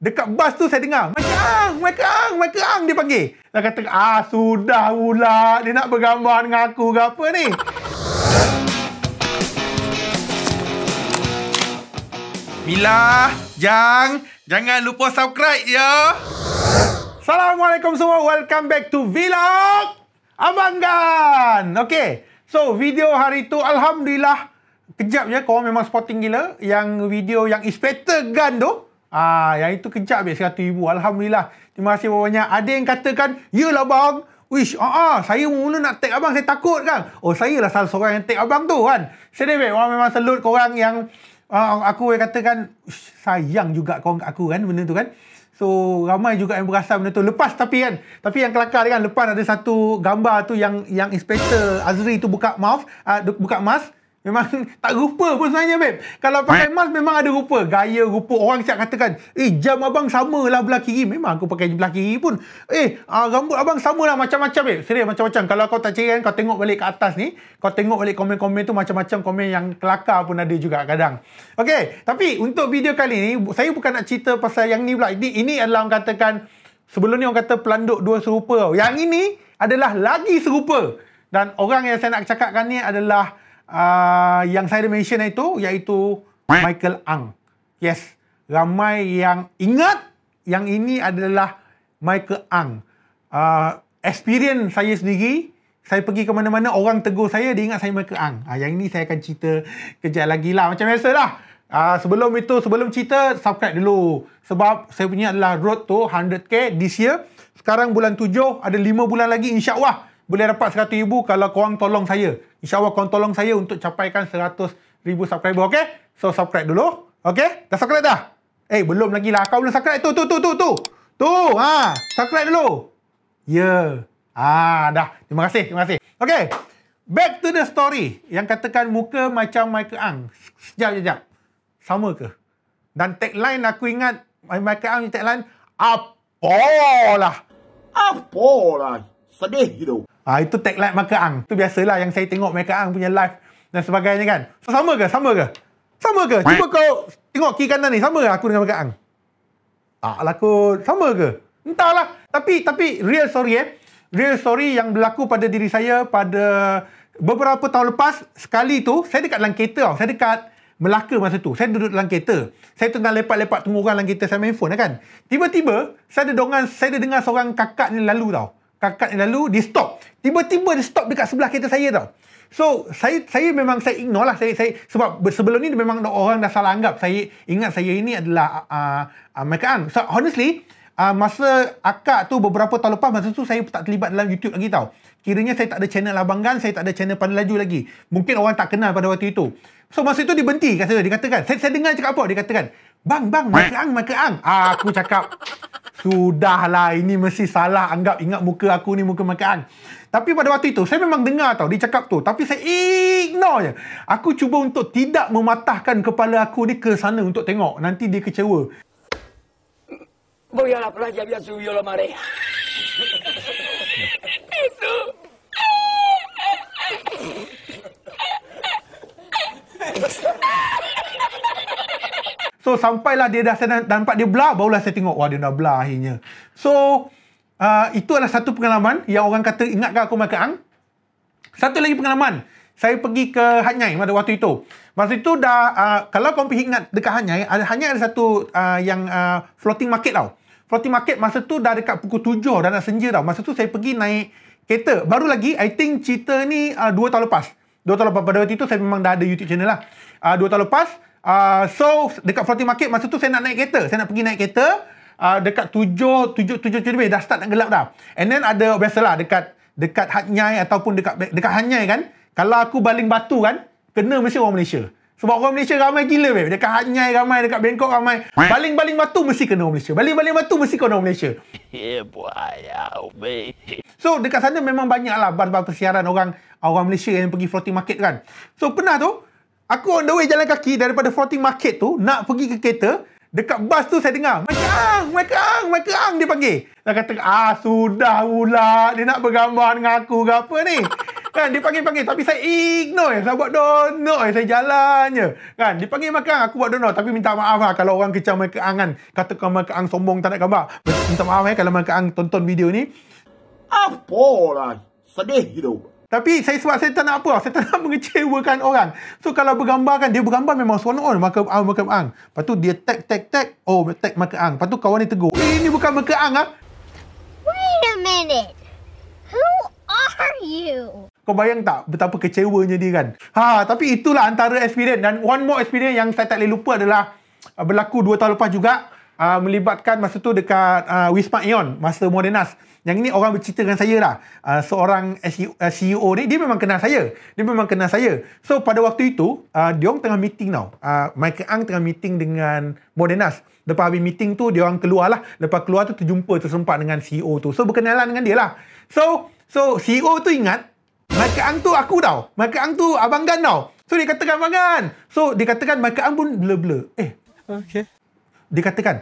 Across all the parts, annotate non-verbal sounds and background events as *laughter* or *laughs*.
Dekat bas tu saya dengar, Michael Ang, Michael Ang, Michael Ang dia panggil. Dia kata, ah sudah pula dia nak bergambar dengan aku ke apa ni. Mila, Jang, jangan lupa subscribe ya. Assalamualaikum semua. Welcome back to Vlog Abanggan. Okay. So, video hari tu, Alhamdulillah. Kejap je, ya. korang memang spotting gila. Yang video yang Inspector Gun tu. Ah, yang itu kejap je 100 ribu. Alhamdulillah. Terima kasih banyak Ada yang katakan, yelah bang. Wish, ah, ah, saya mula nak tag abang. Saya takut kan. Oh, saya lah salah seorang yang tag abang tu kan. Sedih, orang memang selut orang yang uh, aku yang katakan, sayang juga korang aku kan, benda tu kan. So, ramai juga yang berasa benda tu. Lepas tapi kan, tapi yang kelakar kan, lepas ada satu gambar tu yang yang inspector Azri tu buka mouth, uh, buka mask. Memang *laughs* tak rupa pun sebenarnya babe. Kalau pakai mask memang ada rupa. Gaya rupa orang siap katakan. Eh jam abang samalah belah kiri. Memang aku pakai belah kiri pun. Eh uh, rambut abang samalah macam-macam babe. Serius macam-macam. Kalau kau tak cerian kau tengok balik ke atas ni. Kau tengok balik komen-komen tu macam-macam komen yang kelakar pun ada juga kadang. Okay. Tapi untuk video kali ni. Saya bukan nak cerita pasal yang ni pula. Ini, ini adalah orang katakan. Sebelum ni orang kata pelanduk dua serupa. Yang ini adalah lagi serupa. Dan orang yang saya nak cakapkan ni adalah. Ah, yang saya dah mention itu iaitu Michael Ang. Yes, ramai yang ingat yang ini adalah Michael Ang. Uh, experience saya sendiri, saya pergi ke mana-mana, orang tegur saya, dia ingat saya Michael Ang. Uh, yang ini saya akan cerita kejap lagi lah. Macam biasa lah. Uh, sebelum itu, sebelum cerita, subscribe dulu. Sebab saya punya adalah road to 100k this year. Sekarang bulan tujuh ada lima bulan lagi insyaAllah. Allah boleh dapat 100 ribu kalau korang tolong saya. Insya Allah korang tolong saya untuk capaikan 100 ribu subscriber, okay? So, subscribe dulu. Okay? Dah subscribe dah? Eh, belum lagi lah. Kau belum subscribe. Tu, tu, tu, tu, tu. Tu, ha. Subscribe dulu. Yeah. Ah, dah. Terima kasih, terima kasih. Okay. Back to the story. Yang katakan muka macam Michael Ang. Sekejap, sekejap. Sama ke? Dan tagline aku ingat Michael Ang ni tagline Apalah? Apalah? Sedih hidup. Ha, itu tag live Maka Ang. Itu biasalah yang saya tengok Maka Ang punya live dan sebagainya kan. So, sama ke? Sama ke? Sama ke? Cuba kau tengok kiri kanan ni. Sama ke aku dengan Maka Ang? Tak lah kot. Sama ke? Entahlah. Tapi, tapi real story eh. Real story yang berlaku pada diri saya pada beberapa tahun lepas. Sekali tu, saya dekat dalam kereta tau. Saya dekat Melaka masa tu. Saya duduk dalam kereta. Saya tengah lepak-lepak tunggu orang dalam kereta. Saya main phone kan. Tiba-tiba, saya ada dongan, saya ada dengar seorang kakak ni lalu tau kakak yang lalu dia stop tiba-tiba dia stop dekat sebelah kereta saya tau so saya saya memang saya ignore lah saya saya sebab sebelum ni memang orang dah salah anggap saya ingat saya ini adalah uh, uh, mereka an so honestly Uh, masa akak tu beberapa tahun lepas masa tu saya tak terlibat dalam YouTube lagi tau. Kiranya saya tak ada channel Abang Gan, saya tak ada channel Pandai Laju lagi. Mungkin orang tak kenal pada waktu itu. So masa itu dia berhenti kata dia, dia katakan. Saya, saya dengar cakap apa dia katakan. Bang, bang, maka ang, maka ang. Ah, aku cakap, Sudahlah ini mesti salah anggap ingat muka aku ni muka makan. Tapi pada waktu itu saya memang dengar tau dia cakap tu tapi saya ignore je. Aku cuba untuk tidak mematahkan kepala aku ni ke sana untuk tengok nanti dia kecewa. Boyalah pelajar biasa yo lah mari. *laughs* So sampailah dia dah saya nampak dia belah barulah saya tengok wah dia dah belah akhirnya. So uh, itu adalah satu pengalaman yang orang kata ingat ingatkan aku makan ang. Satu lagi pengalaman, saya pergi ke Hanyai pada waktu itu. Masa itu dah uh, kalau kau ingat dekat Hanyai ada hanya ada satu uh, yang uh, floating market tau. Floating market masa tu dah dekat pukul 7 dah senja tau. Masa tu saya pergi naik kereta. Baru lagi I think cerita ni 2 uh, tahun lepas. 2 tahun lepas pada waktu itu saya memang dah ada YouTube channel lah. 2 uh, tahun lepas Uh, so dekat floating market masa tu saya nak naik kereta. Saya nak pergi naik kereta uh, dekat 7 7 7 7 dah start nak gelap dah. And then ada biasalah dekat dekat hat nyai ataupun dekat dekat hat nyai kan. Kalau aku baling batu kan kena mesti orang Malaysia. Sebab orang Malaysia ramai gila weh. Dekat hat Hanyai ramai, dekat Bangkok ramai. Baling-baling batu mesti kena orang Malaysia. Baling-baling batu mesti kena orang Malaysia. Yeah, *laughs* boy. So dekat sana memang banyaklah bar-bar persiaran orang orang Malaysia yang pergi floating market kan. So pernah tu Aku on the way jalan kaki daripada floating market tu nak pergi ke kereta. Dekat bas tu saya dengar, Michael Ang, Michael Ang, Michael Ang dia panggil. Dia kata, ah sudah pula dia nak bergambar dengan aku ke apa ni. kan dia panggil-panggil tapi saya ignore saya buat dono saya jalan je kan dia panggil makan aku buat dono tapi minta maaf lah kalau orang kecam Michael Ang kan katakan Michael Ang sombong tak nak gambar minta maaf eh kalau Michael Ang tonton video ni apalah sedih hidup tapi saya sebab saya tak nak apa, saya tak *laughs* nak mengecewakan orang. So kalau bergambar kan, dia bergambar memang seronok on kan, Maka Ang, Maka Ang. Lepas tu dia tag, tag, tag. Oh, tag Maka Ang. Lepas tu kawan ni tegur. Eh, ini bukan Maka Ang ah. Wait a minute. Who are you? Kau bayang tak betapa kecewanya dia kan? Ha, tapi itulah antara experience. Dan one more experience yang saya tak boleh lupa adalah uh, berlaku dua tahun lepas juga uh, melibatkan masa tu dekat uh, Wisma Ion masa Modernas yang ini orang bercerita dengan saya lah uh, seorang CEO eh, e ni dia memang kenal saya dia memang kenal saya so pada waktu itu uh, dia orang tengah meeting tau uh, Michael Ang tengah meeting dengan Modernas lepas habis meeting tu dia orang keluar lah lepas keluar tu terjumpa tersempat dengan CEO tu so berkenalan dengan dia lah so so CEO tu ingat Michael Ang tu aku tau Michael Ang tu abang Gan tau so dia katakan abang Gan so dia katakan Michael Ang pun blur-blur eh okay dia katakan,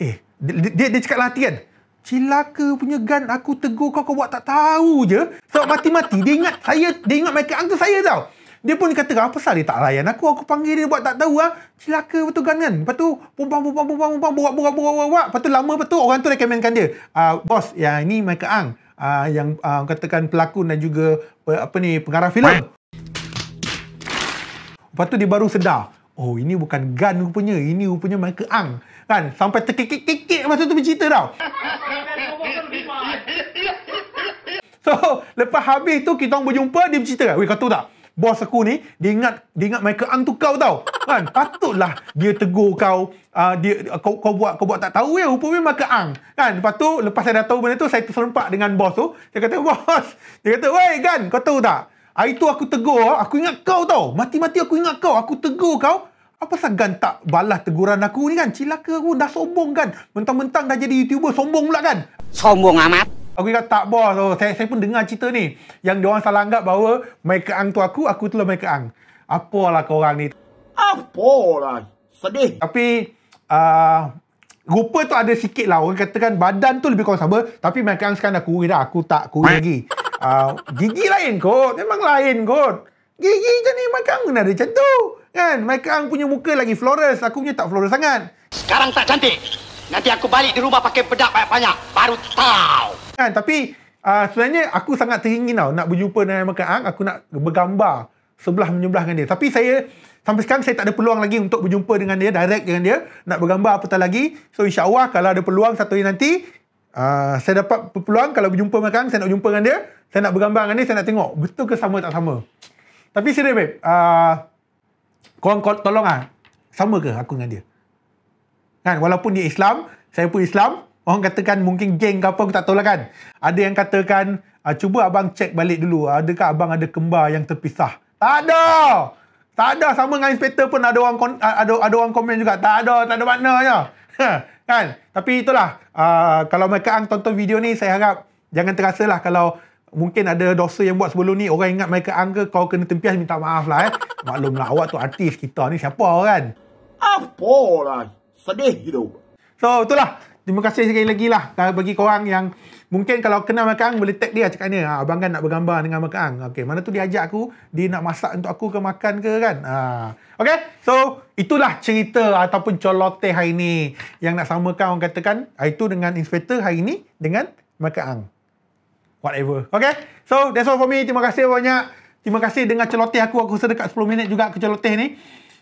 eh, dia, dia, dia cakap latihan. Lah Cilaka punya gun aku tegur kau kau buat tak tahu je. Sebab mati-mati dia ingat saya dia ingat mereka Ang tu saya tau. Dia pun kata apa pasal dia tak layan aku aku panggil dia buat tak tahu ah. Cilaka betul gun kan. Lepas tu pumpang pumpang pumpang pumpang buat buat buat buat buat. Lepas tu lama Betul orang tu recommendkan dia. Ah uh, bos yang ini mereka Ang uh, ah, yang uh, katakan pelakon dan juga eh, apa ni pengarah filem. Lepas tu dia baru sedar oh ini bukan gun rupanya ini rupanya Michael Ang kan sampai terkikik-kikik masa tu bercerita tau *laughs* so lepas habis tu kita orang berjumpa dia bercerita kan weh kau tahu tak bos aku ni dia ingat dia ingat Michael Ang tu kau tau kan patutlah dia tegur kau uh, dia kau, kau buat kau buat tak tahu ya rupanya Michael Ang kan lepas tu lepas saya dah tahu benda tu saya terserempak dengan bos tu Saya kata bos dia kata weh kan kau tahu tak Hari tu aku tegur, aku ingat kau tau. Mati-mati aku ingat kau. Aku tegur kau, apa segan tak balas teguran aku ni kan? Cilaka aku dah sombong kan? Mentang-mentang dah jadi YouTuber sombong pula kan? Sombong amat. Aku kata tak bos. Oh, saya, saya pun dengar cerita ni. Yang diorang salah anggap bahawa Michael Ang tu aku, aku tu telah Michael Ang. Apalah korang ni? Apalah? Sedih. Tapi, uh, rupa tu ada sikit lah. Orang katakan badan tu lebih kurang sama. Tapi Michael Ang sekarang dah kuri dah. Aku tak kuri lagi. Uh, gigi lain kot. Memang lain kot. Gigi macam ni Michael Ang mana ada macam tu. Kan? Mereka ang punya muka lagi florist. Aku punya tak florist sangat. Sekarang tak cantik. Nanti aku balik di rumah pakai bedak banyak-banyak. Baru tahu. Kan? Tapi uh, sebenarnya aku sangat teringin tau nak berjumpa dengan Mereka ang. Aku nak bergambar sebelah menyebelah dengan dia. Tapi saya sampai sekarang saya tak ada peluang lagi untuk berjumpa dengan dia, direct dengan dia. Nak bergambar apa lagi. So Allah kalau ada peluang satu hari nanti, Uh, saya dapat peluang kalau berjumpa dengan saya nak berjumpa dengan dia saya nak bergambar dengan dia saya nak tengok betul ke sama tak sama tapi serius babe uh, korang, korang tolong ah sama ke aku dengan dia kan walaupun dia Islam saya pun Islam orang katakan mungkin geng ke apa aku tak tahu lah kan ada yang katakan ah, cuba abang cek balik dulu adakah abang ada kembar yang terpisah tak ada tak ada sama dengan inspektor pun ada orang ah, ada ada orang komen juga tak ada tak ada maknanya ha, kan tapi itulah uh, kalau mereka ang tonton video ni saya harap jangan terasa lah kalau mungkin ada dosa yang buat sebelum ni orang ingat mereka ang ke kau kena tempias minta maaf lah eh Maklumlah awak tu artis kita ni siapa kan? Apalah. Sedih hidup. So, itulah. Terima kasih sekali lagi lah bagi korang yang mungkin kalau kenal Makang boleh tag dia cakap ni ha, Abang Kan nak bergambar dengan Makang. Okay, mana tu dia ajak aku dia nak masak untuk aku ke makan ke kan. Ha. Ah. Okay, so itulah cerita ataupun colote hari ni yang nak samakan orang katakan ah, itu dengan inspektor hari ni dengan Makang. Whatever. Okay, so that's all for me. Terima kasih banyak. Terima kasih dengan celoteh aku. Aku sedekat 10 minit juga ke celoteh ni.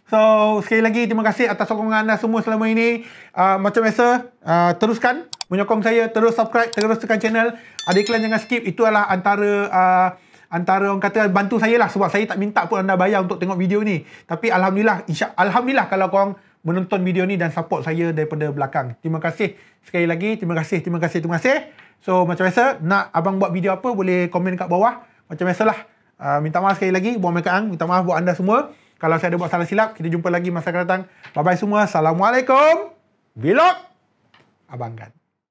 So, sekali lagi terima kasih atas sokongan anda semua selama ini. Uh, macam biasa, uh, teruskan menyokong saya. Terus subscribe, terus tekan channel. Ada iklan jangan skip. itu adalah antara... Uh, antara orang kata bantu saya lah sebab saya tak minta pun anda bayar untuk tengok video ni tapi Alhamdulillah insya, Alhamdulillah kalau korang menonton video ni dan support saya daripada belakang terima kasih sekali lagi terima kasih terima kasih terima kasih so macam biasa nak abang buat video apa boleh komen kat bawah macam lah. Ah, minta maaf sekali lagi buat mereka ang. Minta maaf buat anda semua. Kalau saya ada buat salah silap, kita jumpa lagi masa akan datang. Bye-bye semua. Assalamualaikum. Vlog. Abang kan.